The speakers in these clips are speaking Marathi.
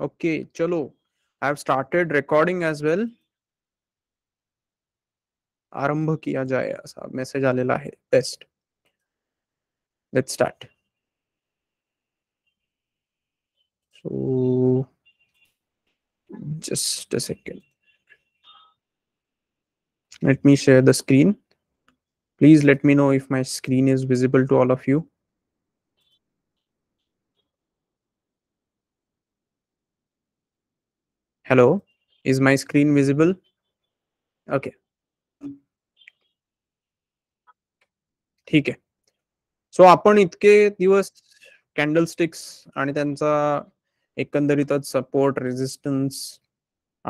Okay, chalo. I've started recording as well. आरंभ किया जाए असा मेसेज आलेला आहे test. Let's start. So, just a second let me share the screen please let me know if my screen is visible to all of you Hello, is my screen visible? Okay. ठीक आहे सो आपण इतके दिवस कॅन्डल स्टिक्स आणि त्यांचा एकंदरीतच सपोर्ट रेझिस्टन्स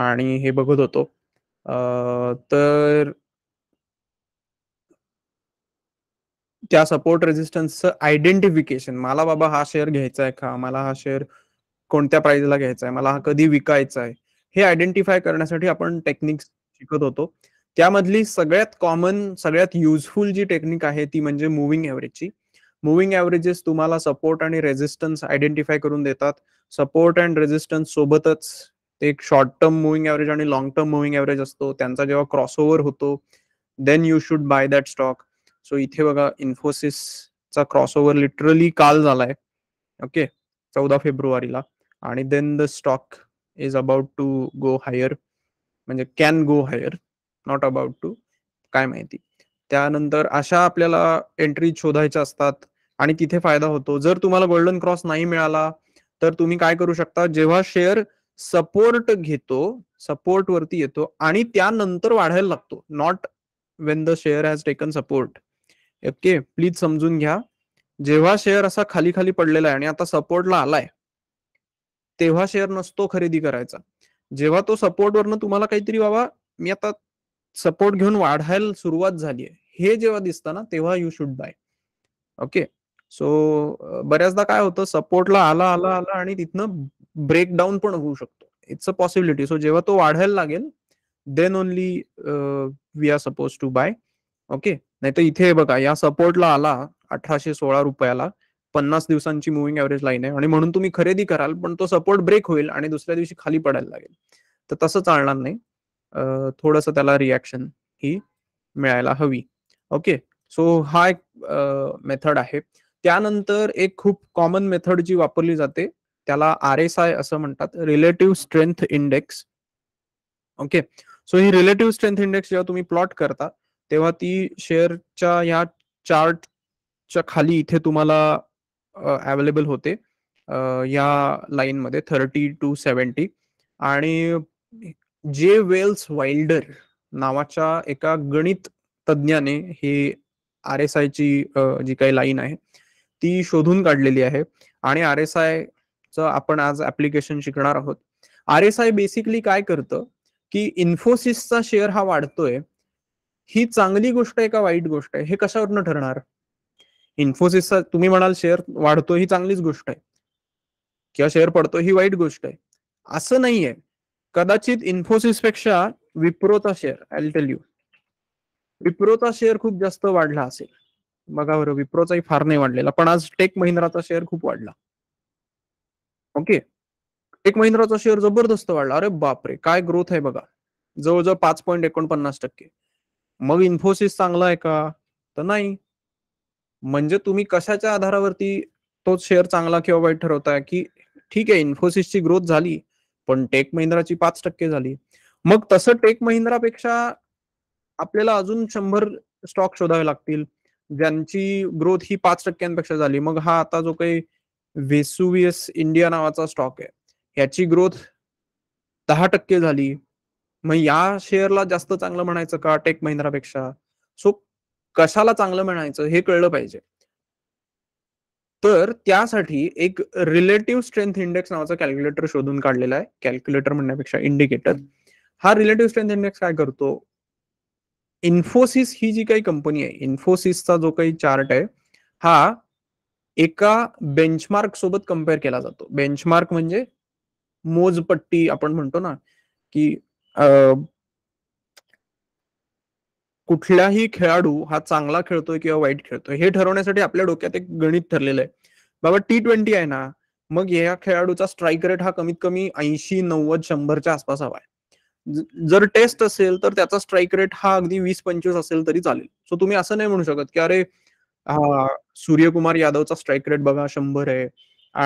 आणि हे बघत होतो तर त्या सपोर्ट रेझिस्टन्सचं आयडेंटिफिकेशन मला बाबा हा शेअर घ्यायचा आहे का मला हा शेअर कोणत्या प्राइसला घ्यायचा आहे मला हा कधी विकायचा आहे हे आयडेंटिफाय करण्यासाठी आपण टेक्निक शिकत होतो त्यामधली सगळ्यात कॉमन सगळ्यात युजफुल जी टेक्निक आहे ती म्हणजे मुव्हिंग ॲव्हरेजची मुव्हिंग ॲव्हरेजेस तुम्हाला सपोर्ट आणि रेझिस्टन्स आयडेंटिफाय करून देतात सपोर्ट अँड रेझिस्टन्स सोबतच एक शॉर्ट टर्म मुव्हिंग ॲव्हरेज आणि लॉंग टर्म मुव्हिंग ॲव्हरेज असतो त्यांचा जेव्हा क्रॉसओव्हर होतो then you should buy that stock so इथे बघा इन्फोसिसचा क्रॉसओव्हर लिटरली काल झालाय ओके चौदा फेब्रुवारीला आणि then the stock is about to go higher म्हणजे can go higher not about to काय माहिती त्यानंतर अशा आपल्याला एंट्री शोधायच्या असतात आणि तिथे फायदा होतो जर तुम्हाला गोल्डन क्रॉस नाही मिळाला तर तुम्ही काय करू शकता जेव्हा शेअर सपोर्ट घेतो सपोर्ट वरती येतो आणि त्यानंतर वाढायला लागतो not when the share has taken support okay please समजून घ्या जेव्हा शेअर असा खाली खाली पडलेला आहे आणि आता सपोर्टला आलाय तेव्हा शेअर नसतो खरेदी करायचा जेव्हा तो सपोर्टवरनं तुम्हाला काहीतरी बाबा मी आता सपोर्ट घेऊन वाढायला सुरुवात झाली आहे हे जेव्हा दिसतं ना तेव्हा you should buy okay so बऱ्याचदा काय होतं सपोर्टला आला आला आला आणि तिथनं ब्रेकडाऊन पण होऊ शकतो इट्स अ पॉसिबिलिटी सो जेव्हा तो वाढायला लागेल then only we are suppose to buy okay नाही तर इथे बघा या सपोर्टला आला अठराशे सोळा रुपयाला पन्नास दिवसांची मुव्हिंग एव्हरेज लाईन आहे आणि म्हणून तुम्ही खरेदी कराल पण तो सपोर्ट ब्रेक होईल आणि दुसऱ्या दिवशी खाली पडायला लागेल तर तसं चालणार नाही थोडस त्याला रिॲक्शन ही मिळायला हवी ओके सो हा एक मेथड आहे त्यानंतर एक खूप कॉमन मेथड जी वापरली जाते त्याला आर एस आय असं म्हणतात relative strength index okay so ही रिलेटिव्ह स्ट्रेंथ इंडेक्स जेव्हा तुम्ही प्लॉट करता तेव्हा ती शेअरच्या या चार्टच्या खाली इथे तुम्हाला अवेलेबल होते या लाईनमध्ये थर्टी टू सेवन्टी आणि जे वेल्स वाइल्डर नावाच्या एका गणित तज्ञाने ही आर एस आयची जी काही लाईन आहे ती शोधून काढलेली आहे आणि आर एस आयचं आपण आज ऍप्लिकेशन शिकणार आहोत आर एस आय बेसिकली काय करतं की इन्फोसिसचा शेअर हा वाढतोय ही चांगली गोष्ट आहे का वाईट गोष्ट आहे हे कशावरनं ठरणार इन्फोसिसचा तुम्ही म्हणाल शेअर वाढतो ही चांगलीच गोष्ट आहे किंवा शेअर पडतो ही वाईट गोष्ट आहे असं नाहीये कदाचित इन्फोसिस पेक्षा विप्रोचा शेअर आय टेल यू विप्रोचा शेअर खूप जास्त वाढला असेल बघा बरं विप्रोचाही फार नाही वाढलेला पण आज टेक महिंद्राचा शेअर खूप वाढला ओके टेक महिंद्राचा शेअर जबरदस्त वाढला अरे बापरे काय ग्रोथ आहे बघा जवळजवळ पाच पॉईंट एकोणपन्नास टक्के मग इन्फोसिस चांगला आहे का तर नाही म्हणजे तुम्ही कशाच्या आधारावरती तो शेअर चांगला किंवा वाईट ठरवताय की ठीक आहे इन्फोसिसची ग्रोथ झाली पण टेक महिंद्राची पाच टक्के झाली मग तसं टेक महिंद्रापेक्षा आपल्याला अजून शंभर स्टॉक शोधावे लागतील ज्यांची ग्रोथ ही पाच टक्क्यांपेक्षा झाली मग हा आता जो काही वेसुवियस इंडिया नावाचा स्टॉक आहे याची ग्रोथ दहा टक्के झाली मग या शेअरला जास्त चांगलं म्हणायचं का टेक महिंद्रापेक्षा सो कशाला चांगलं म्हणायचं हे कळलं पाहिजे तर त्यासाठी एक रिलेटिव्ह स्ट्रेंथ इंडेक्स नावाचा कॅल्क्युलेटर शोधून काढलेला आहे कॅल्क्युलेटर म्हणण्यापेक्षा इंडिकेटर हा रिलेटिव्ह स्ट्रेंथ इंडेक्स काय करतो इन्फोसिस ही जी काही कंपनी आहे इन्फोसिसचा जो काही चार्ट आहे हा एका बेंचमार्क सोबत कम्पेअर केला जातो बेंचमार्क म्हणजे मोजपट्टी आपण म्हणतो ना की कुठलाही खेळाडू हा चांगला खेळतोय किंवा वाईट खेळतोय हे ठरवण्यासाठी आपल्या डोक्यात एक गणित ठरलेलं आहे बाबा टी ट्वेंटी आहे ना मग या खेळाडूचा स्ट्राईक रेट हा कमीत कमी ऐंशी नव्वद शंभरच्या आसपास हवा आहे जर टेस्ट असेल तर त्याचा स्ट्राईक रेट हा अगदी वीस पंचवीस असेल तरी चालेल सो तुम्ही असं नाही म्हणू शकत की अरे सूर्यकुमार यादवचा स्ट्राईक रेट बघा शंभर आहे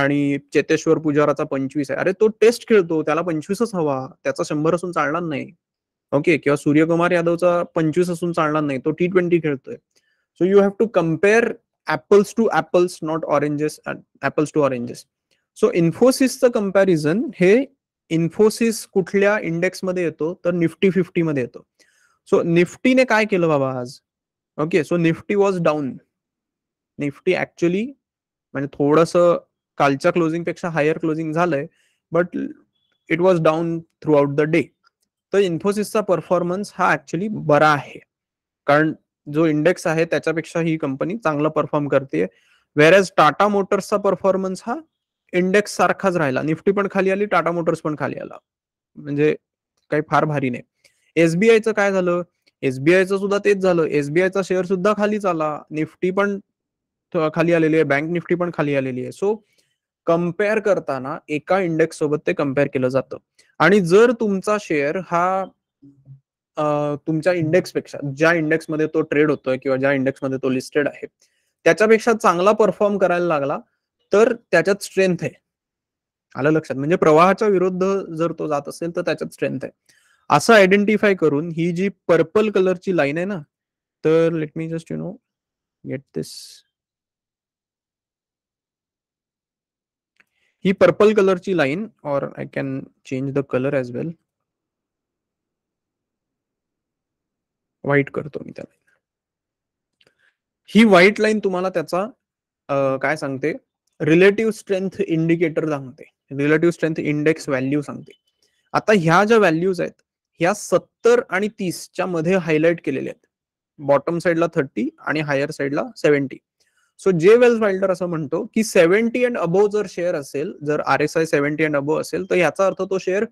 आणि चेतेश्वर पुजाराचा पंचवीस आहे अरे तो टेस्ट खेळतो त्याला पंचवीसच हवा त्याचा शंभर असून चालणार नाही ओके किंवा सूर्यकुमार यादवचा पंचवीस असून चालणार नाही तो टी ट्वेंटी खेळतोय so you have to compare apples to apples not oranges apples to oranges so इन्फोसिसचं कम्पॅरिझन हे इन्फोसिस कुठल्या इंडेक्समध्ये येतो तर निफ्टी फिफ्टीमध्ये येतो सो निफ्टीने काय केलं बाबा आज okay so Nifty was down Nifty actually म्हणजे थोडंसं कालच्या पेक्षा हायर क्लोजिंग झालंय but it was down throughout the day तर इन्फोसिसचा परफॉर्मन्स हा ऍक्च्युली बरा आहे कारण जो इंडेक्स आहे त्याच्यापेक्षा ही कंपनी चांगला परफॉर्म करते वेर एज टाटा मोटर्सचा परफॉर्मन्स हा इंडेक्स सारखाच राहिला निफ्टी पण खाली आली टाटा मोटर्स पण खाली आला म्हणजे काही फार भारी नाही एसबीआयचं काय झालं एसबीआयचं सुद्धा तेच झालं एसबीआयचा शेअर सुद्धा खालीच आला निफ्टी पण खाली आलेली आहे बँक निफ्टी पण खाली आलेली आहे सो कम्पेअर करताना एका इंडेक्स सोबत ते कम्पेअर केलं जातं आणि जर तुमचा शेअर हा तुमच्या इंडेक्सपेक्षा ज्या इंडेक्समध्ये तो ट्रेड होतोय किंवा ज्या इंडेक्समध्ये तो लिस्टेड आहे त्याच्यापेक्षा चांगला परफॉर्म करायला लागला तर त्याच्यात स्ट्रेंथ आहे आलं लक्षात म्हणजे प्रवाहाच्या विरुद्ध जर तो जात असेल तर त्याच्यात स्ट्रेंथ आहे असं आयडेंटिफाय करून ही जी पर्पल कलरची लाईन आहे ना तर let me just you know get this ही पर्पल कलरची लाईन और I can change the colour as well white करतो मी त्या लाईन ही व्हाईट लाईन तुम्हाला त्याचा काय सांगते रिलेटिव्ह स्ट्रेंथ इंडिकेटर सांगते रिलेटिव्ह स्ट्रेंथ इंडेक्स व्हॅल्यू सांगते आता ह्या ज्या व्हॅल्यूज आहेत ह्या सत्तर आणि तीसच्या मध्ये हायलाइट केलेल्या आहेत बॉटम साइडला थर्टी आणि हायर साइडला seventy so J Welles Wilder असं म्हणतो की सेव्हन्टी अँड अबोव जर शेअर असेल जर R S I seventy and above असेल तर याचा अर्थ तो शेअर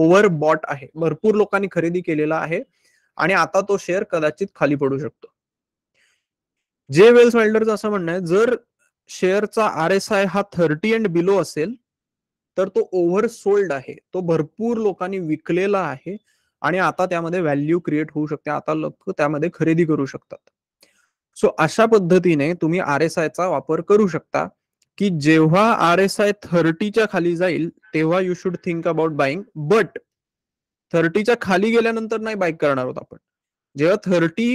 ओव्हर बॉट आहे भरपूर लोकांनी खरेदी केलेला आहे आणि आता तो शेअर कदाचित खाली पडू शकतो जे वेल्स वाईल्डरचं असं म्हणणं आहे जर शेअरचा आर एस आय हा थर्टी अँड बिलो असेल तर तो ओव्हर सोल्ड आहे तो भरपूर लोकांनी विकलेला आहे आणि आता त्यामध्ये व्हॅल्यू क्रिएट होऊ शकते आता लोक त्यामध्ये खरेदी करू शकतात सो अशा पद्धतीने तुम्ही आर एस आयचा वापर करू शकता की जेव्हा आर एस आय थर्टीच्या खाली जाईल तेव्हा you should think about buying but थर्टीच्या खाली गेल्यानंतर नाही बाईक करणार आहोत आपण जेव्हा थर्टी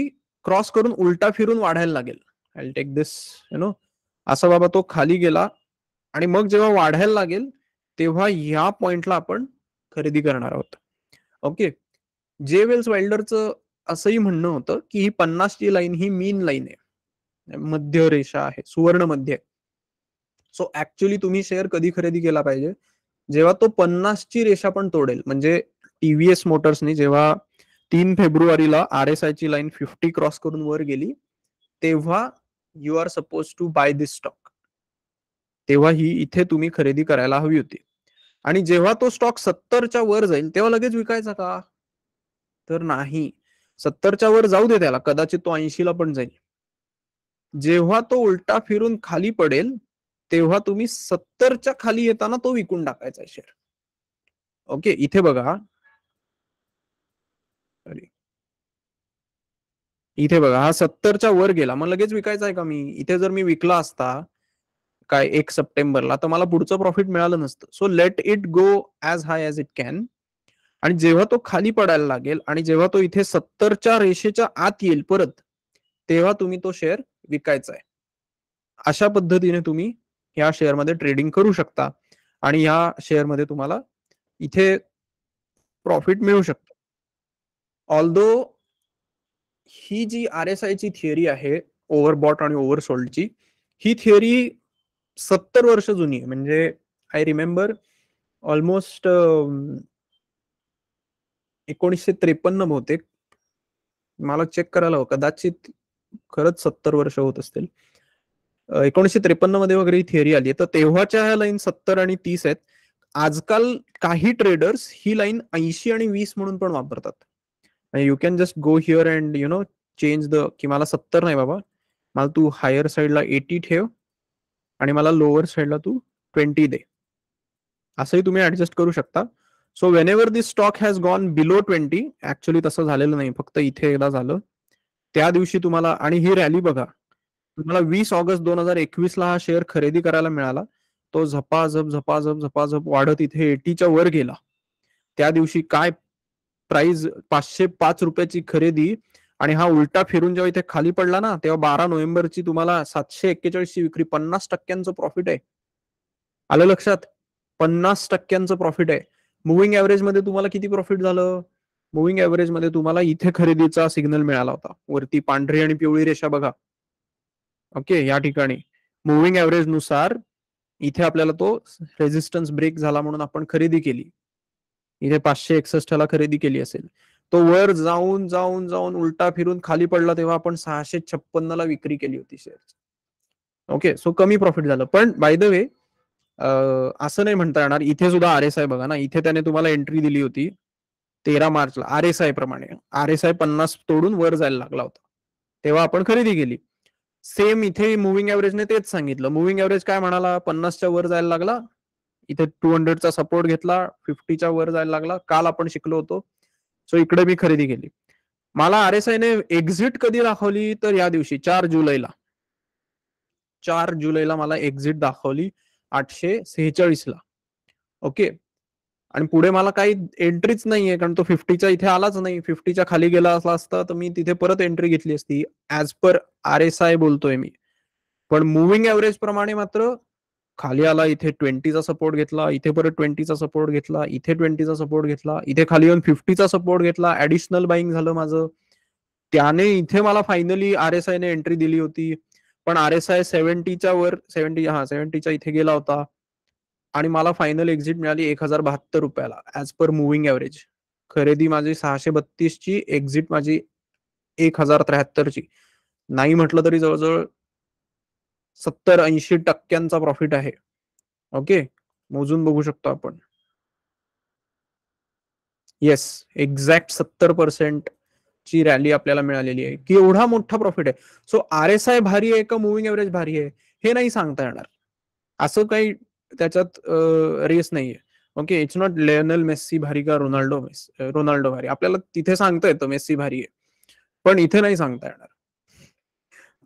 क्रॉस करून उलटा फिरून वाढायला लागेल I take this you know असा बाबा तो खाली गेला आणि मग जेव्हा वाढायला लागेल तेव्हा या पॉइंटला आपण खरेदी करणार आहोत ओके जे वेल्स वाइल्डरचं असंही म्हणणं होतं की ही ची लाईन ही मीन लाईन आहे मध्य रेषा आहे सुवर्ण मध्य सो ऍक्च्युली तुम्ही शेअर कधी खरेदी केला पाहिजे जेव्हा तो ची रेषा पण तोडेल म्हणजे टीव्हीएस मोटर्सनी जेव्हा तीन फेब्रुवारीला आर एस आयची लाईन फिफ्टी क्रॉस करून वर गेली तेव्हा you are suppose to buy this stock तेव्हा ही इथे तुम्ही खरेदी करायला हवी होती आणि जेव्हा तो स्टॉक सत्तरच्या वर जाईल तेव्हा लगेच विकायचा का तर नाही सत्तरच्या वर जाऊ दे त्याला कदाचित तो ऐंशीला पण जाईल जेव्हा तो उलटा फिरून खाली पडेल तेव्हा तुम्ही सत्तरच्या खाली येताना तो विकून टाकायचा शेअर ओके इथे बघा इथे बघा हा सत्तरच्या वर गेला मग लगेच विकायचा आहे का मी इथे जर मी विकला असता काय एक सप्टेंबरला तर मला पुढचं प्रॉफिट मिळालं नसतं so let it go as high as it can आणि जेव्हा तो खाली पडायला लागेल आणि जेव्हा तो इथे सत्तरच्या रेषेच्या आत येईल परत तेव्हा तुम्ही तो शेअर विकायचा आहे अशा पद्धतीने तुम्ही शेअर शेअरमध्ये ट्रेडिंग करू शकता आणि शेअर शेअरमध्ये तुम्हाला इथे प्रॉफिट मिळू शकतो ऑलदो ही जी आर एस ची थिअरी आहे ओव्हरबॉट आणि ची ही थिअरी सत्तर वर्ष जुनी आहे म्हणजे आय रिमेंबर ऑलमोस्ट एकोणीसशे त्रेपन्न बहुतेक मला चेक करायला हवं कदाचित खरंच सत्तर वर्ष होत असतील एकोणीसशे त्रेपन्न मध्ये वगैरे ही थिअरी आली तर तेव्हाच्या ह्या लाईन सत्तर आणि तीस आहेत आजकाल काही ट्रेडर्स ही लाईन ऐंशी आणि वीस म्हणून पण वापरतात you can just go here and you know change the की मला सत्तर नाही बाबा मला तू हायर साईडला एटी ठेव आणि मला लोअर साईडला तू ट्वेंटी दे असंही तुम्ही ऍडजस्ट करू शकता so whenever this stock has gone below twenty actually तसं झालेलं नाही फक्त इथे एकदा झालं त्या दिवशी तुम्हाला आणि ही रॅली बघा तुम्हाला वीस ऑगस्ट दोन हजार एकवीस ला हा शेअर खरेदी करायला मिळाला तो झपाझप झपाझप झपाझप वाढत इथे एटीच्या वर गेला त्या दिवशी काय प्राइस पाचशे पाच रुपयाची खरेदी आणि हा उलटा फिरून जेव्हा इथे खाली पडला ना तेव्हा बारा नोव्हेंबरची तुम्हाला सातशे ची विक्री पन्नास टक्क्यांचं प्रॉफिट आहे आलं लक्षात पन्नास टक्क्यांचं प्रॉफिट आहे मुव्हिंग मध्ये तुम्हाला किती प्रॉफिट झालं मुव्हिंग मध्ये तुम्हाला इथे खरेदीचा सिग्नल मिळाला होता वरती पांढरी आणि पिवळी रेषा बघा ओके या ठिकाणी मुव्हिंग नुसार इथे आपल्याला तो रेझिस्टन्स ब्रेक झाला म्हणून आपण खरेदी केली इथे पाचशे एकसष्ट ला खरेदी केली असेल तो वर जाऊन जाऊन जाऊन उलटा फिरून खाली पडला तेव्हा आपण सहाशे छप्पन्न ला विक्री केली होती शेअर ओके सो कमी प्रॉफिट झालं पण बाय द वे असं नाही म्हणता येणार इथे सुद्धा आर एस आय बघा ना इथे त्याने तुम्हाला एंट्री दिली होती तेरा मार्चला आर एस आय प्रमाणे आर एस आय पन्नास तोडून वर जायला लागला होता तेव्हा आपण खरेदी केली सेम इथे मुव्हिंग एव्हरेजने तेच सांगितलं मुव्हिंग एव्हरेज काय म्हणाला पन्नासच्या वर जायला लागला इथे टू हंड्रेडचा सपोर्ट घेतला फिफ्टीच्या वर जायला लागला काल आपण शिकलो होतो सो इकडे मी खरेदी केली मला आर एस आयने एक्झिट कधी दाखवली तर या दिवशी चार जुलैला चार जुलैला मला एक्झिट दाखवली आठशे सेहेचाळीस ला ओके आणि पुढे मला काही एंट्रीच नाहीये कारण तो फिफ्टीच्या इथे आलाच नाही फिफ्टीच्या खाली गेला असला असता तर मी तिथे परत एंट्री घेतली असती as per R S I बोलतोय मी पण मुव्हिंग एव्हरेज प्रमाणे मात्र खाली आला इथे ट्वेंटीचा सपोर्ट घेतला इथे परत ट्वेंटीचा सपोर्ट घेतला इथे ट्वेंटीचा सपोर्ट घेतला इथे खाली येऊन फिफ्टीचा सपोर्ट घेतला ऍडिशनल बाईंग झालं माझं त्याने इथे मला फायनली आर एस आयने एंट्री दिली होती पण आर एस आय सेव्हन्टीच्या वर सेव्हन्टी हा सेव्हन्टीच्या इथे गेला होता आणि मला फायनल एक्झिट मिळाली एक हजार बहात्तर रुपयाला ऍज पर मुव्हिंग ॲव्हरेज खरेदी माझी सहाशे बत्तीस ची एक्झिट माझी एक हजार त्र्याहत्तर ची नाही म्हटलं तरी जवळजवळ सत्तर ऐंशी टक्क्यांचा प्रॉफिट आहे ओके मोजून बघू शकतो आपण येस एक्झॅक्ट सत्तर पर्सेंट ची रॅली आपल्याला मिळालेली आहे की एवढा मोठा प्रॉफिट आहे सो आर एस आय भारी आहे का मुव्हिंग एव्हरेज भारी आहे हे नाही सांगता येणार असं काही त्याच्यात रेस नाहीये okay it's not Lionel Messi भारी का रोनाल्डो रोनाल्डो भारी आपल्याला तिथे सांगता येतो मेस्सी भारी आहे पण इथे नाही सांगता येणार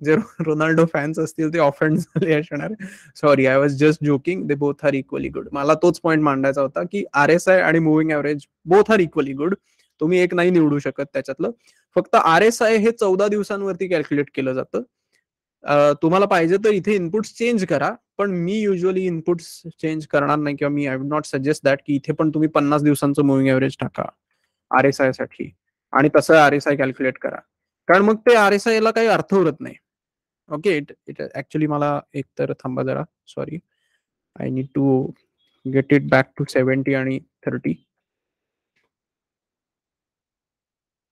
जे रोनाल्डो फॅन्स असतील ते ऑफेंड झाले असणार sorry I was just joking they both are equally good मला तोच पॉईंट मांडायचा होता की आर एस आय आणि moving average both are equally good तुम्ही एक नाही निवडू शकत त्याच्यातलं फक्त आर एस आय हे चौदा दिवसांवरती कॅल्क्युलेट केलं जातं तुम्हाला पाहिजे तर इथे इनपुट्स चेंज करा पण मी युजली इनपुट्स चेंज करणार नाही किंवा मी I would not suggest that की इथे पण तुम्ही पन्नास दिवसांचं मुव्हिंग एव्हरेज टाका आर एस आय साठी आणि तसं आर एस आय कॅल्क्युलेट करा कारण मग ते आर एस आय ला काही अर्थ उरत नाही ओके इट इट ऍक्च्युली मला एक तर थांबा जरा sorry I need to get it back to seventy आणि thirty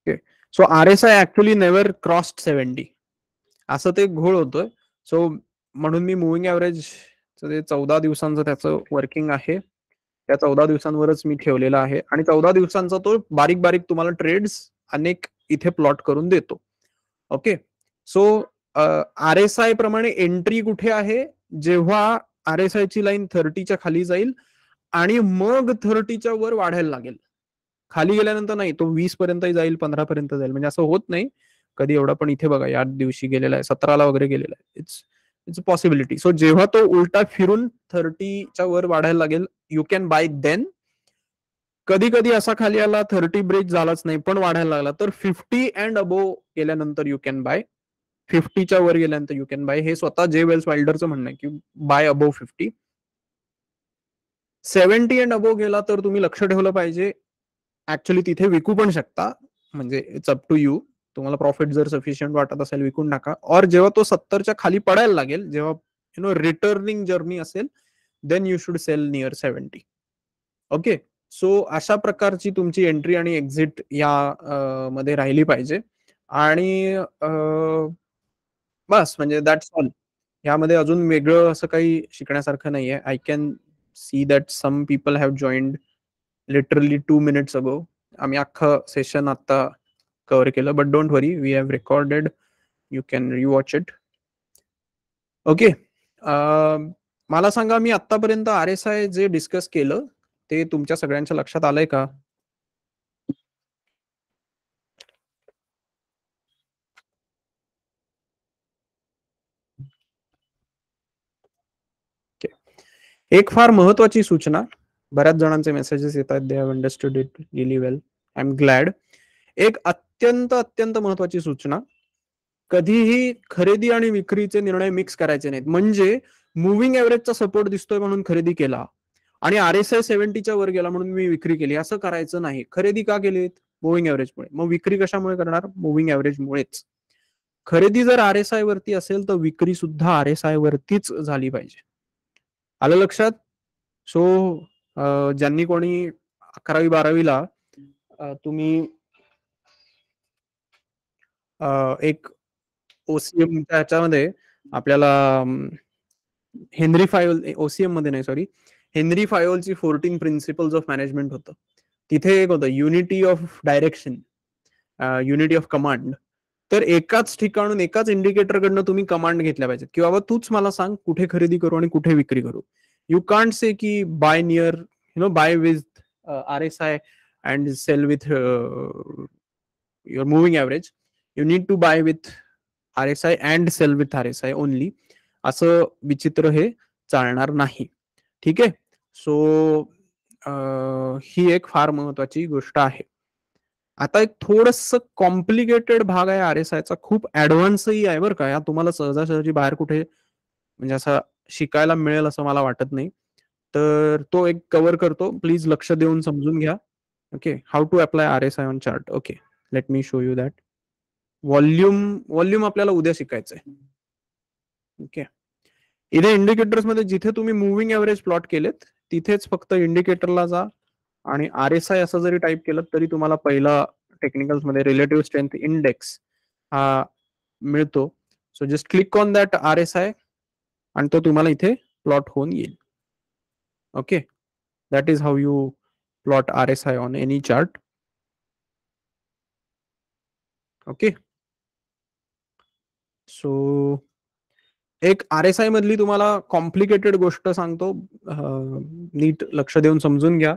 okay so R S I actually never crossed seventy असं ते घोळ होतोय सो म्हणून मी मुव्हिंग ॲव्हरेज ते चौदा दिवसांचं त्याचं वर्किंग आहे त्या चौदा दिवसांवरच मी ठेवलेला आहे आणि चौदा दिवसांचा तो बारीक बारीक तुम्हाला ट्रेड्स अनेक इथे प्लॉट करून देतो okay so R S I प्रमाणे एंट्री कुठे आहे जेव्हा आर एस आय ची लाईन थर्टीच्या खाली जाईल आणि मग थर्टीच्या वर वाढायला लागेल खाली गेल्यानंतर नाही तो वीस पर्यंत जाईल पंधरा पर्यंत जाईल म्हणजे असं होत नाही कधी एवढा पण इथे बघा या दिवशी गेलेला आहे सतराला वगैरे गेलेला आहे इट्स इट्स पॉसिबिलिटी सो जेव्हा तो उलटा फिरून थर्टीच्या वर वाढायला लागेल यू कॅन बाय देन कधी कधी असा खाली आला थर्टी ब्रिज झालाच नाही पण वाढायला लागला तर फिफ्टी अँड अबो गेल्यानंतर यू कॅन बाय फिफ्टीच्या वर गेल्यानंतर यू कॅन बाय हे स्वतः जे वेल्स वाईल्डरचं म्हणणं आहे की buy above fifty seventy and above गेला तर तुम्ही लक्ष ठेवलं पाहिजे ऍक्च्युली तिथे विकू पण शकता म्हणजे इट्स अप टू यू तुम्हाला प्रॉफिट जर सफिशियंट वाटत असेल विकून टाका और जेव्हा तो सत्तरच्या खाली पडायला लागेल जेव्हा यु नो रिटर्निंग जर्नी असेल then you should sell near seventy okay so अशा प्रकारची तुमची एंट्री आणि एक्झिट या मध्ये राहिली पाहिजे आणि बस म्हणजे दॅट्स ऑल यामध्ये अजून वेगळं असं काही शिकण्यासारखं नाहीये I can see that some people have joined literally two minutes ago आम्ही अख्खं सेशन आता कव्हर केलं but don't worry we have recorded you can watch it okay मला सांगा मी आतापर्यंत आर एस आय जे डिस्कस केलं ते तुमच्या सगळ्यांच्या लक्षात आलंय का एक फार महत्वाची सूचना बऱ्याच जणांचे मेसेजेस येतात they have understood it really well I am glad एक अत्यंत अत्यंत महत्वाची सूचना कधीही खरेदी आणि विक्रीचे निर्णय मिक्स करायचे नाहीत म्हणजे मुव्हिंग एव्हरेजचा सपोर्ट दिसतोय म्हणून खरेदी केला आणि आर एस आय सेव्हन्टीच्या वर गेला म्हणून मी विक्री केली असं करायचं नाही खरेदी का केलीत मुव्हिंग एव्हरेजमुळे मग विक्री कशामुळे करणार मुव्हिंग एव्हरेजमुळेच खरेदी जर आर एस आय वरती असेल तर विक्री सुद्धा आर एस आय वरतीच झाली पाहिजे आलं लक्षात सो ज्यांनी कोणी अकरावी बारावीला तुम्ही एक ओसीएम त्याच्यामध्ये आपल्याला हेनरी फायोल ओसीएम मध्ये नाही सॉरी हेनरी फायोलची फोर्टीन प्रिन्सिपल्स ऑफ मॅनेजमेंट होतं तिथे एक होतं unity of direction unity of command तर एकाच ठिकाणून एकाच इंडिकेटरकडनं तुम्ही कमांड घेतल्या पाहिजेत किंवा बाबा तूच मला सांग कुठे खरेदी करू आणि कुठे विक्री करू you can't say ki buy near you know buy with uh, rsi and sell with uh, your moving average you need to buy and sell with sell with rsi only असं विचित्र हे चालणार नाही ठीक आहे सो uh, ही एक फार महत्वाची गोष्ट आहे आता एक थोडस कॉम्प्लिकेटेड भाग आहे आर एस आयचा खूप ऍडव्हान्सही आहे बरं का या तुम्हाला सहजासहजी बाहेर कुठे म्हणजे असा शिकायला मिळेल असं मला वाटत नाही तर तो एक कव्हर करतो प्लीज लक्ष देऊन समजून घ्या okay how to apply R S I on chart okay let me show you that volume volume आपल्याला उद्या शिकायचं आहे ओके इथे इंडिकेटर्स मध्ये जिथे तुम्ही मुव्हिंग एव्हरेज प्लॉट केलेत तिथेच फक्त इंडिकेटरला जा आणि आर एस आय असं जरी टाईप केलं तरी तुम्हाला पहिला टेक्निकल्स मध्ये रिलेटिव्ह स्ट्रेंथ इंडेक्स हा मिळतो so just click on that R S I आणि तो तुम्हाला इथे प्लॉट होऊन येईल okay that is how you plot R S I on any chart okay so एक आर एस आय मधली तुम्हाला कॉम्प्लिकेटेड गोष्ट सांगतो नीट लक्ष देऊन समजून घ्या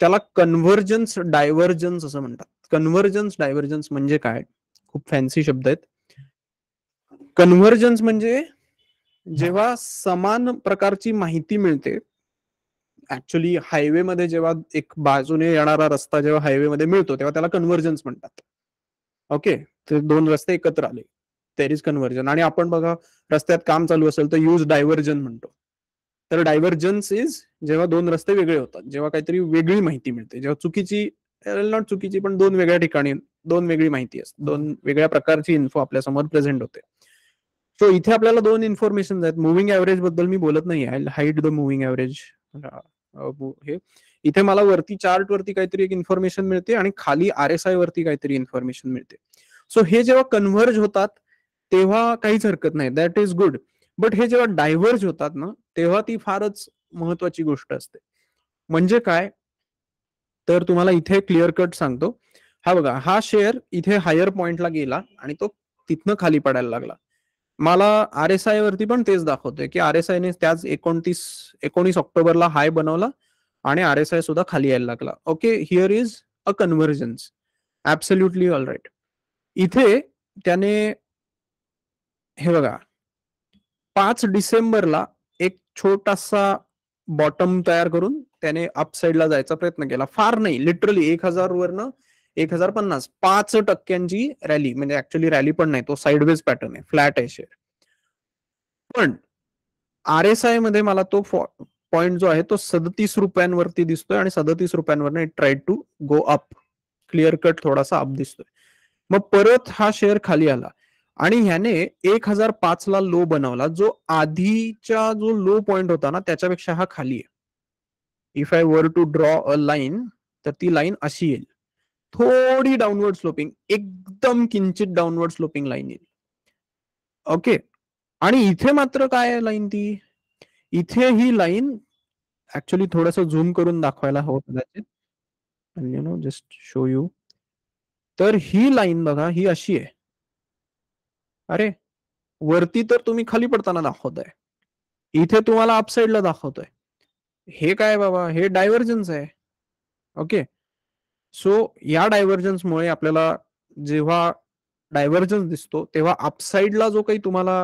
त्याला कन्व्हर्जन्स डायव्हर्जन्स असं म्हणतात कन्व्हर्जन्स डायव्हर्जन्स म्हणजे काय खूप फॅन्सी शब्द आहेत कन्व्हर्जन्स म्हणजे जेव्हा समान प्रकारची माहिती मिळते ऍक्च्युली हायवे मध्ये जेव्हा एक बाजूने येणारा रस्ता जेव्हा हायवे मध्ये मिळतो तेव्हा त्याला कन्व्हर्जन्स म्हणतात ओके ते दोन रस्ते एकत्र आले तेर इज कन्व्हर्जन आणि आपण बघा रस्त्यात काम चालू असेल तर यूज डायव्हर्जन म्हणतो तर डायव्हर्जन्स इज जेव्हा दोन रस्ते वेगळे होतात जेव्हा काहीतरी वेगळी माहिती मिळते जेव्हा चुकीची नॉट चुकीची पण दोन वेगळ्या ठिकाणी दोन वेगळी माहिती असते दोन वेगळ्या प्रकारची इन्फो आपल्या समोर प्रेझेंट होते सो इथे आपल्याला दोन इन्फॉर्मेशन आहेत मुव्हिंग एव्हरेज बद्दल मी बोलत नाही I hide the moving average हे इथे मला वरती चार्ट वरती काहीतरी एक इन्फॉर्मेशन मिळते आणि खाली आर एस आय वरती काहीतरी इन्फॉर्मेशन मिळते सो हे जेव्हा कन्व्हर्ज होतात तेव्हा काहीच हरकत नाही दॅट इज गुड बट हे जेव्हा डायव्हर्ज होतात ना तेव्हा ती फारच महत्वाची गोष्ट असते म्हणजे काय तर तुम्हाला इथे क्लिअर कट सांगतो हा बघा हा शेअर इथे हायर पॉइंटला गेला आणि तो तिथनं खाली पडायला लागला मला आर एस आय वरती पण तेच दाखवतोय की आर एस आयने त्याच एकोणतीस एकोणीस ऑक्टोबरला हाय बनवला आणि आर एस आय सुद्धा खाली यायला लागला okay here is a convergence absolutely all right इथे त्याने हे बघा पाच डिसेंबरला एक छोटासा बॉटम तयार करून त्याने अपसाईडला जायचा प्रयत्न केला फार नाही लिटरली एक हजार वरनं एक हजार पन्नास पाच टक्क्यांची रॅली म्हणजे ऍक्च्युली रॅली पण नाही तो साईडवेज पॅटर्न आहे फ्लॅट आहे शेअर पण आर एस आय मध्ये मला तो पॉइंट जो आहे तो सदतीस रुपयांवरती दिसतोय आणि सदतीस रुपयांवर try to go up clear cut थोडासा अप दिसतोय मग परत हा शेअर खाली आला आणि ह्याने एक हजार पाच ला लो बनवला जो आधीचा जो लो पॉइंट होता ना त्याच्यापेक्षा हा खाली आहे if I were to draw a line तर ती लाईन अशी येईल थोडी डाऊनवर्ड स्लोपिंग एकदम किंचित डाउनवर्ड स्लोपिंग लाईन येईल ओके आणि इथे मात्र काय लाईन ती इथे ही लाईन ऍक्च्युली थोडस झूम करून दाखवायला हवं कदाचित you know just show you तर ही लाईन बघा ही अशी आहे अरे वरती तर तुम्ही खाली पडताना दाखवताय इथे तुम्हाला अपसाइडला दाखवतोय हे काय बाबा हे डायव्हर्जन्स आहे ओके सो या डायव्हर्जन्समुळे आपल्याला जेव्हा डायव्हर्जन्स दिसतो तेव्हा अपसाईडला जो काही तुम्हाला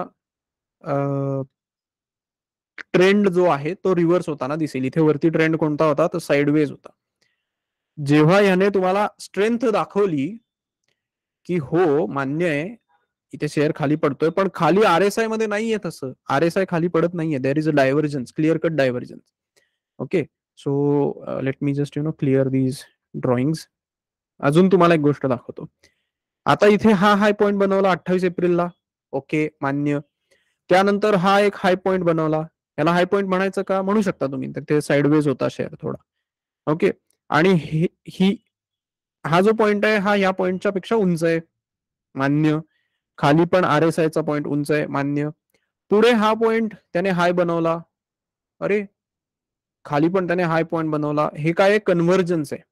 ट्रेंड जो आहे तो रिव्हर्स होताना दिसेल इथे वरती ट्रेंड कोणता होता तर साईडवेज होता जेव्हा याने तुम्हाला स्ट्रेंथ दाखवली की हो मान्य आहे इथे शेअर खाली पडतोय पण खाली आर एस आय मध्ये नाहीये तसं आर एस आय खाली पडत नाहीये there is a divergence clear cut divergence okay so let me just you know clear these drawings अजून तुम्हाला एक गोष्ट दाखवतो आता इथे हा हाय पॉइंट बनवला अठ्ठावीस एप्रिलला ओके मान्य त्यानंतर हा एक हाय पॉइंट बनवला याला हाय पॉइंट म्हणायचं का म्हणू शकता तुम्ही तर ते साईडवेज होता शेअर थोडा ओके आणि ही हा जो पॉइंट आहे हा या पॉईंटच्या पेक्षा उंच आहे मान्य खाली पण आर एस चा पॉइंट उंच आहे मान्य पुढे हा पॉइंट त्याने हाय बनवला अरे खाली पण त्याने हाय पॉइंट बनवला हे काय कन्वर्जन्स आहे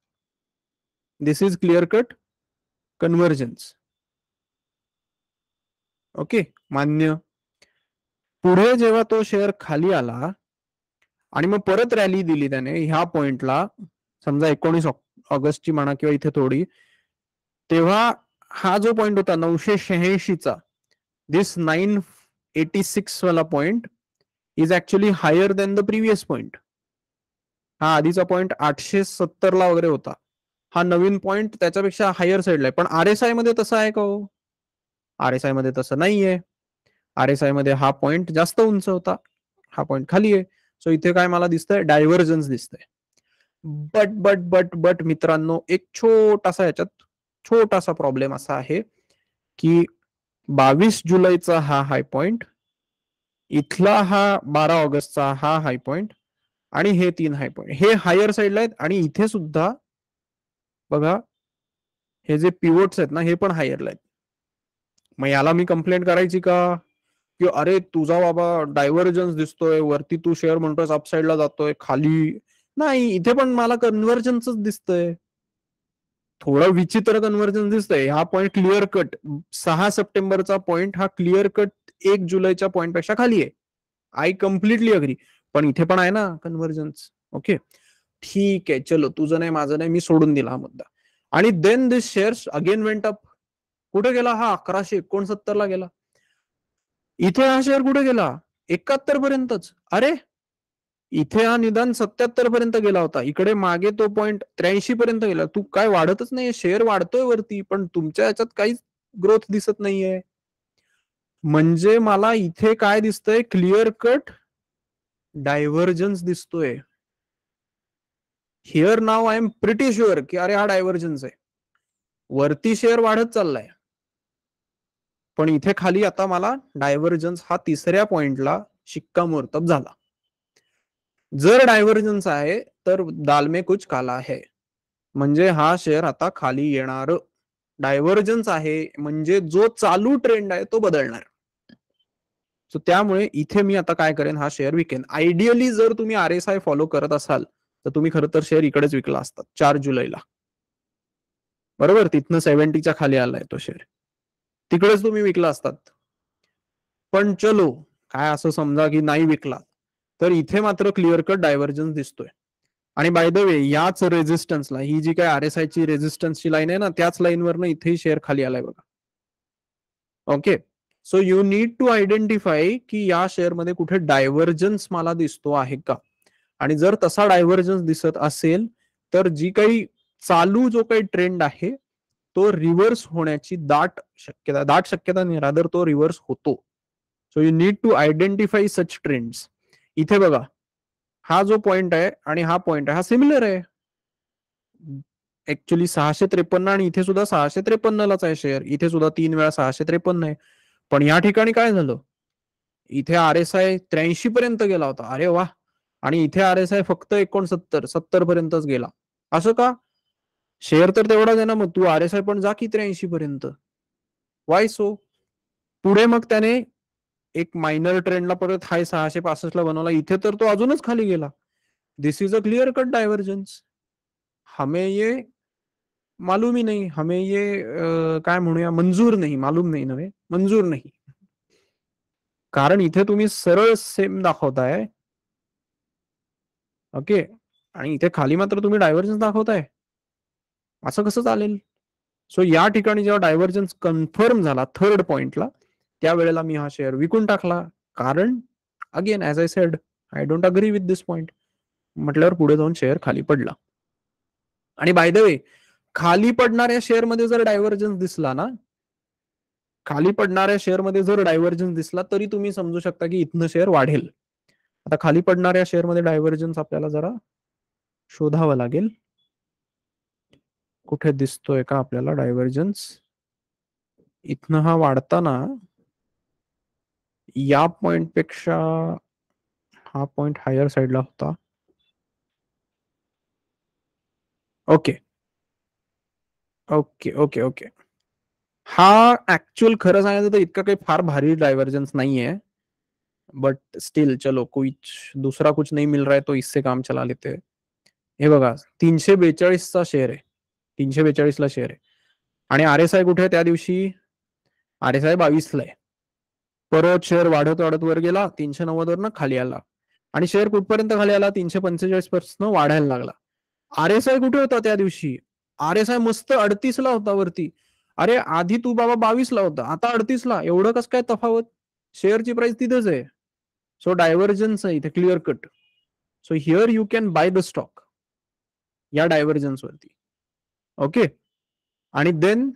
This is clear cut convergence. Okay मान्य पुढे जेव्हा तो शेअर खाली आला आणि मग परत रॅली दिली त्याने ह्या पॉइंटला समजा एकोणीस ऑगस्टची म्हणा किंवा इथे थोडी तेव्हा हा जो पॉइंट होता नऊशे शहाऐंशीचा दिस नाईन एटी सिक्स वाला point is actually higher than the previous point हा आधीचा पॉइंट आठशे सत्तरला वगैरे होता हा नवीन पॉइंट त्याच्यापेक्षा हायर साईडला आहे पण आर एस आय मध्ये तसं आहे का आर एस आय मध्ये तसं नाहीये आर एस आय मध्ये हा पॉइंट जास्त उंच होता हा पॉइंट खाली आहे सो इथे काय मला दिसतंय डायव्हर्जन्स दिसतंय बट बट बट बट मित्रांनो एक छोटासा याच्यात छोटासा प्रॉब्लेम असा आहे की बावीस जुलैचा हा हाय पॉइंट इथला हा बारा ऑगस्टचा हा हाय पॉइंट आणि हे तीन हाय पॉइंट हे हायर साईडला आहेत आणि इथे सुद्धा बघा हे जे पिवोट्स आहेत ना हे पण हायरला आहेत मग याला मी कंप्लेंट करायची का की अरे तुझा बाबा डायव्हर्जन्स दिसतोय वरती तू शेअर म्हणतोय अपसाईडला जातोय खाली नाही इथे पण मला कन्व्हर्जन्सच दिसतंय थोडं विचित्र कन्व्हर्जन्स दिसतय हा पॉइंट क्लिअर कट सहा सप्टेंबरचा पॉइंट हा क्लिअर कट एक जुलैच्या पॉइंट पेक्षा खाली आहे आय कम्प्लिटली अग्री पण इथे पण आहे ना कन्व्हर्जन्स ओके ठीक आहे चलो तुझं नाही माझं नाही मी सोडून दिला हा मुद्दा आणि then this shares again went up कुठे गेला हा अकराशे एकोणसत्तर ला गेला इथे हा शेअर कुठे गेला एकाहत्तर पर्यंतच अरे इथे हा निदान सत्याहत्तर पर्यंत गेला होता इकडे मागे तो पॉइंट त्र्याऐंशी पर्यंत गेला तू काय वाढतच नाहीये शेअर वाढतोय वरती पण तुमच्या याच्यात काहीच ग्रोथ दिसत नाहीये म्हणजे मला इथे काय दिसतय क्लिअर कट डायव्हर्जन्स दिसतोय here now I am pretty sure की अरे हा डायव्हर्जन्स आहे वरती शेअर वाढत चाललाय पण इथे खाली आता मला डायव्हर्जन्स हा तिसऱ्या पॉइंटला शिक्कामोर्तब झाला जर डायव्हर्जन्स आहे तर दालमे कुछ काला आहे म्हणजे हा शेअर आता खाली येणार डायव्हर्जन्स आहे म्हणजे जो चालू ट्रेंड आहे तो बदलणार सो त्यामुळे इथे मी आता काय करेन हा शेअर विकेन आयडियली जर तुम्ही आर एस आय फॉलो करत असाल तर तुम्ही खरं तर शेअर इकडेच विकला असतात चार जुलैला बरोबर तिथनं सेव्हन्टीच्या खाली आलाय तो शेअर तिकडेच तुम्ही विकला असतात पण चलो काय असं समजा की नाही विकला तर इथे मात्र क्लिअर कट डायव्हर्जन्स दिसतोय आणि बाय द वे याच रेझिस्टन्सला ही जी काय आर एस आय ची रेझिस्टन्सची लाईन आहे ना त्याच लाईनवरनं इथेही शेअर खाली आलाय बघा okay so you need to identify की या शेअरमध्ये कुठे डायव्हर्जन्स मला दिसतो आहे का आणि जर तसा डायव्हर्जन्स दिसत असेल तर जी काही चालू जो काही ट्रेंड आहे तो रिव्हर्स होण्याची दाट शक्यता दाट शक्यता नाही रादर तो रिव्हर्स होतो so you need to identify such trends इथे बघा हा जो पॉइंट आहे आणि हा पॉइंट आहे हा सिमिलर आहे ऍक्च्युली सहाशे त्रेपन्न आणि इथे सुद्धा सहाशे त्रेपन्नलाच आहे शेअर इथे सुद्धा तीन वेळा सहाशे त्रेपन्न आहे पण या ठिकाणी काय झालं इथे आर एस आय त्र्याऐंशी पर्यंत गेला होता अरे वा आणि इथे आर एस आय फक्त एकोणसत्तर सत्तर पर्यंतच गेला असं का शेअर तर तेवढाच आहे ना मग तू आर एस आय पण जा की त्र्याऐंशी पर्यंत वाय सो पुढे मग त्याने एक मायनर ट्रेंडला परत हाय सहाशे पासष्ट ला बनवला इथे तर तो अजूनच खाली गेला this is a clear cut divergence हमे ये मालूम ही नाही हमे ये काय म्हणूया मंजूर नाही मालूम नाही नव्हे मंजूर नाही कारण इथे तुम्ही सरळ सेम दाखवताय ओके आणि इथे खाली मात्र तुम्ही डायव्हर्जन्स दाखवताय असं कसं चालेल सो या ठिकाणी जेव्हा डायव्हर्जन्स कन्फर्म झाला थर्ड पॉइंटला त्यावेळेला मी हा शेअर विकून टाकला कारण again as I said I don't agree with this point म्हटल्यावर पुढे जाऊन शेअर खाली पडला आणि बाय द वे खाली पडणाऱ्या शेअर मध्ये जर डायव्हर्जन्स दिसला ना खाली पडणाऱ्या शेअर मध्ये जर डायव्हर्जन्स दिसला तरी तुम्ही समजू शकता की इथनं शेअर वाढेल आता खाली पडणाऱ्या शेअर मध्ये डायव्हर्जन्स आपल्याला जरा शोधावं लागेल कुठे दिसतोय का आपल्याला डायव्हर्जन्स इथनं हा वाढताना या पॉइंट पेक्षा हा पॉइंट हायर साइडला होता ओके ओके ओके ओके हा ऍक्च्युअल खरं सांगायचं तर इतका काही फार भारी डायव्हर्जन्स नाहीये बट स्टील चलो कोई दुसरा कुछ नहीं मिल रहा है तो इससे काम चला लेते हैं हे बघा तीनशे बेचाळीसचा शेअर आहे तीनशे बेचाळीसला शेअर आहे आणि आर एस आय कुठे त्या दिवशी आर एस आय बावीसला आहे परत शेअर वाढत वाढत वर गेला तीनशे नव्वद ना खाली आला आणि शेअर कुठपर्यंत खाली आला तीनशे पंचेचाळीस पर्यंत वाढायला लागला आर एस आय कुठे होता त्या दिवशी आर एस आय मस्त अडतीस ला होता वरती अरे आधी तू बाबा बावीस ला होता आता अडतीस ला एवढं कसं काय तफावत शेअरची प्राइस तिथेच आहे सो डायव्हर्जन्स आहे इथे clear cut so here you can buy the stock या डायव्हर्जन्स वरती ओके आणि देन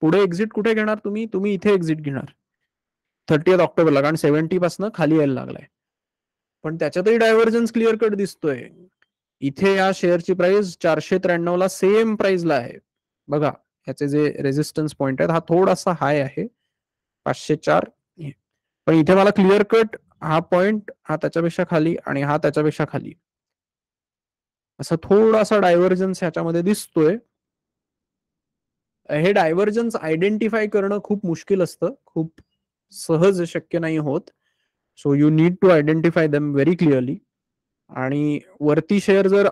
पुढे एक्झिट कुठे घेणार तुम्ही तुम्ही इथे एक्झिट घेणार थर्टी ऑक्टोबरला कारण सेव्हन्टी पासनं खाली यायला लागलाय पण त्याच्यातही डायव्हर्जन्स क्लिअर कट दिसतोय इथे या शेअरची प्राइस चारशे त्र्याण्णव ला सेम प्राइसला आहे बघा ह्याचे जे रेजिस्टन्स पॉइंट आहेत हा थोडासा हाय आहे पाचशे चार पण इथे मला क्लिअर कट हा पॉइंट हा त्याच्यापेक्षा खाली आणि हा त्याच्यापेक्षा खाली असा थोडासा डायव्हर्जन्स ह्याच्यामध्ये दिसतोय हे डायव्हर्जन्स आयडेंटिफाय करणं खूप मुश्किल असतं खूप सहज शक्य नाही होत so you need to identify them very clearly आणि वरती शेअर जर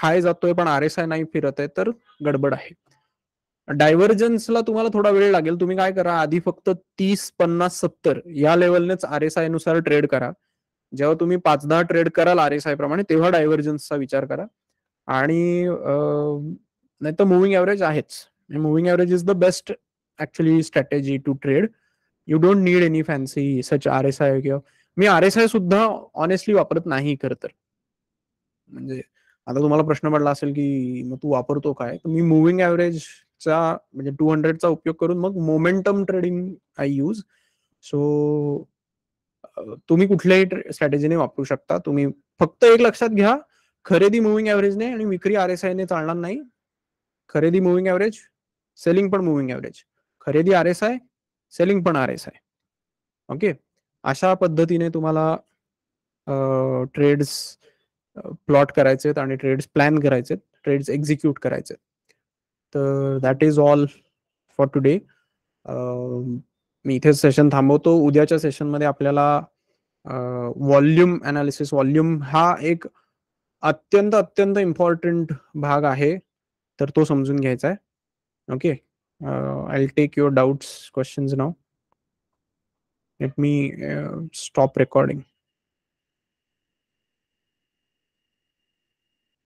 हाय जातोय पण आर एस आय नाही फिरत आहे तर गडबड आहे डायव्हर्जन्सला तुम्हाला थोडा वेळ लागेल तुम्ही काय करा आधी फक्त तीस पन्नास सत्तर या लेवलनेच आर एस आय नुसार ट्रेड करा जेव्हा तुम्ही पाच दहा ट्रेड कराल आर एस आय प्रमाणे तेव्हा डायव्हर्जन्सचा विचार करा आणि नाही तर मुव्हिंग एव्हरेज आहेच moving average is the best actually strategy to trade you don't need any fancy such R S I किंवा मी आर एस आय सुद्धा ऑनेस्टली वापरत नाही खर तर म्हणजे आता तुम्हाला प्रश्न पडला असेल की मग तू वापरतो काय मी मुव्हिंग एव्हरेज चा म्हणजे टू हंड्रेडचा उपयोग करून मग momentum trading I use so तुम्ही कुठल्याही स्ट्रॅटेजीने वापरू शकता तुम्ही फक्त एक लक्षात घ्या खरेदी मुव्हिंग ऍव्हरेजने आणि विक्री आर एस आयने चालणार नाही खरेदी मुव्हिंग ऍव्हरेज सेलिंग पण मुव्हिंग ऍव्हरेज खरेदी आर एस आय सेलिंग पण आर एस आय ओके अशा पद्धतीने तुम्हाला ट्रेड्स प्लॉट आहेत आणि ट्रेड्स प्लॅन करायचेत ट्रेड्स एक्झिक्यूट करायचेत तर that is all for today मी इथे सेशन थांबवतो उद्याच्या सेशनमध्ये आपल्याला व्हॉल्यूम अनालिसिस व्हॉल्यूम हा एक अत्यंत अत्यंत इम्पॉर्टंट भाग आहे तर तो समजून घ्यायचा आहे okay I take your doubts questions now let me stop recording